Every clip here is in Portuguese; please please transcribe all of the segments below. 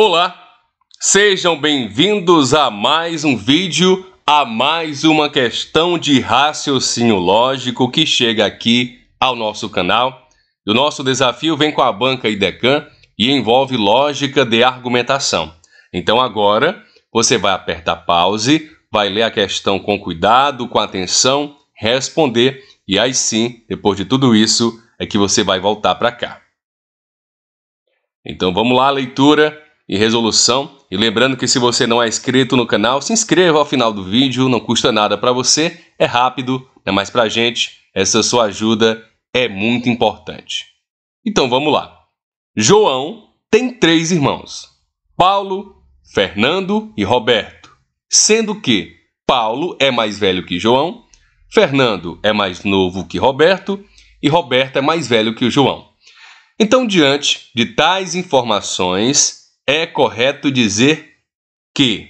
Olá, sejam bem-vindos a mais um vídeo, a mais uma questão de raciocínio lógico que chega aqui ao nosso canal. O nosso desafio vem com a banca IDECAN e envolve lógica de argumentação. Então agora você vai apertar pause, vai ler a questão com cuidado, com atenção, responder e aí sim, depois de tudo isso, é que você vai voltar para cá. Então vamos lá, leitura e resolução. E lembrando que se você não é inscrito no canal, se inscreva ao final do vídeo, não custa nada para você, é rápido, é mais para gente, essa sua ajuda é muito importante. Então vamos lá. João tem três irmãos: Paulo, Fernando e Roberto, sendo que Paulo é mais velho que João, Fernando é mais novo que Roberto e Roberto é mais velho que o João. Então, diante de tais informações, é correto dizer que.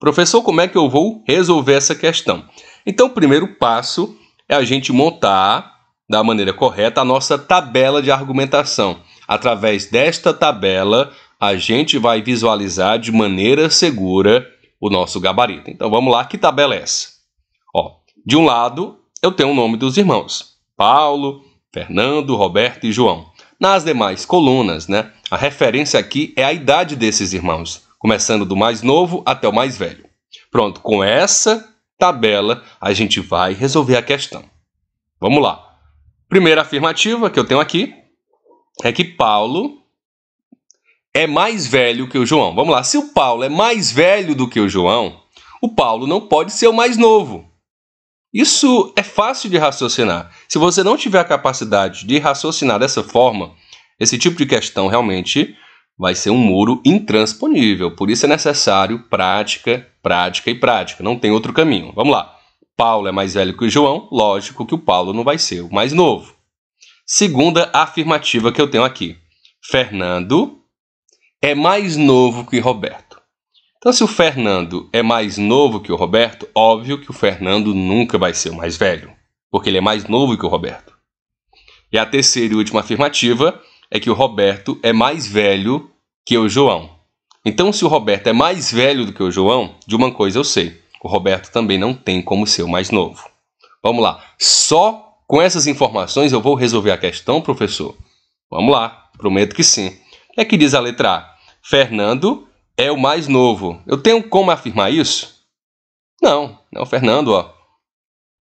Professor, como é que eu vou resolver essa questão? Então, o primeiro passo é a gente montar da maneira correta a nossa tabela de argumentação. Através desta tabela, a gente vai visualizar de maneira segura o nosso gabarito. Então vamos lá, que tabela é essa? Ó, de um lado, eu tenho o nome dos irmãos: Paulo, Fernando, Roberto e João. Nas demais colunas, né, a referência aqui é a idade desses irmãos, começando do mais novo até o mais velho. Pronto, com essa tabela a gente vai resolver a questão. Vamos lá. Primeira afirmativa que eu tenho aqui é que Paulo é mais velho que o João. Vamos lá, se o Paulo é mais velho do que o João, o Paulo não pode ser o mais novo. Isso é fácil de raciocinar. Se você não tiver a capacidade de raciocinar dessa forma, esse tipo de questão realmente vai ser um muro intransponível. Por isso é necessário prática, prática e prática. Não tem outro caminho. Vamos lá. Paulo é mais velho que o João, lógico que o Paulo não vai ser o mais novo. Segunda afirmativa que eu tenho aqui. Fernando é mais novo que Roberto. Então, se o Fernando é mais novo que o Roberto, óbvio que o Fernando nunca vai ser o mais velho, porque ele é mais novo que o Roberto. E a terceira e última afirmativa é que o Roberto é mais velho que o João. Então, se o Roberto é mais velho do que o João, de uma coisa eu sei: o Roberto também não tem como ser o mais novo. Vamos lá. Só com essas informações eu vou resolver a questão, professor? Vamos lá. Prometo que sim. O que é que diz a letra A? Fernando é o mais novo. Eu tenho como afirmar isso? Não, não, Fernando, ó.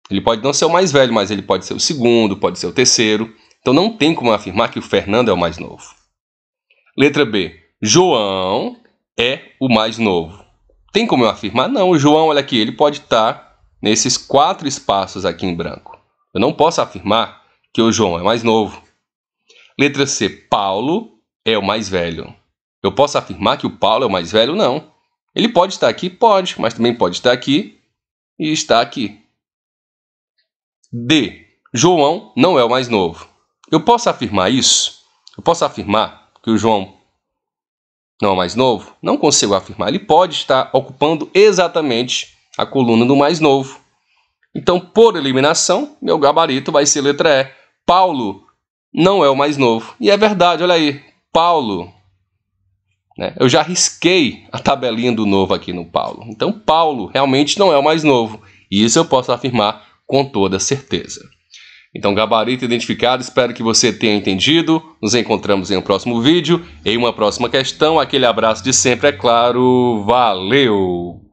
Ele pode não ser o mais velho, mas ele pode ser o segundo, pode ser o terceiro. Então não tem como afirmar que o Fernando é o mais novo. Letra B. João é o mais novo. Tem como eu afirmar? Não, o João, olha aqui, ele pode estar tá nesses quatro espaços aqui em branco. Eu não posso afirmar que o João é mais novo. Letra C. Paulo é o mais velho. Eu posso afirmar que o Paulo é o mais velho? Não. Ele pode estar aqui? Pode, mas também pode estar aqui e está aqui. D. João não é o mais novo. Eu posso afirmar isso? Eu posso afirmar que o João não é o mais novo? Não consigo afirmar. Ele pode estar ocupando exatamente a coluna do mais novo. Então, por eliminação, meu gabarito vai ser letra E. Paulo não é o mais novo. E é verdade, olha aí. Paulo. Né? Eu já risquei a tabelinha do novo aqui no Paulo. Então, Paulo realmente não é o mais novo. E isso eu posso afirmar com toda certeza. Então, gabarito identificado, espero que você tenha entendido. Nos encontramos em um próximo vídeo, em uma próxima questão. Aquele abraço de sempre, é claro. Valeu!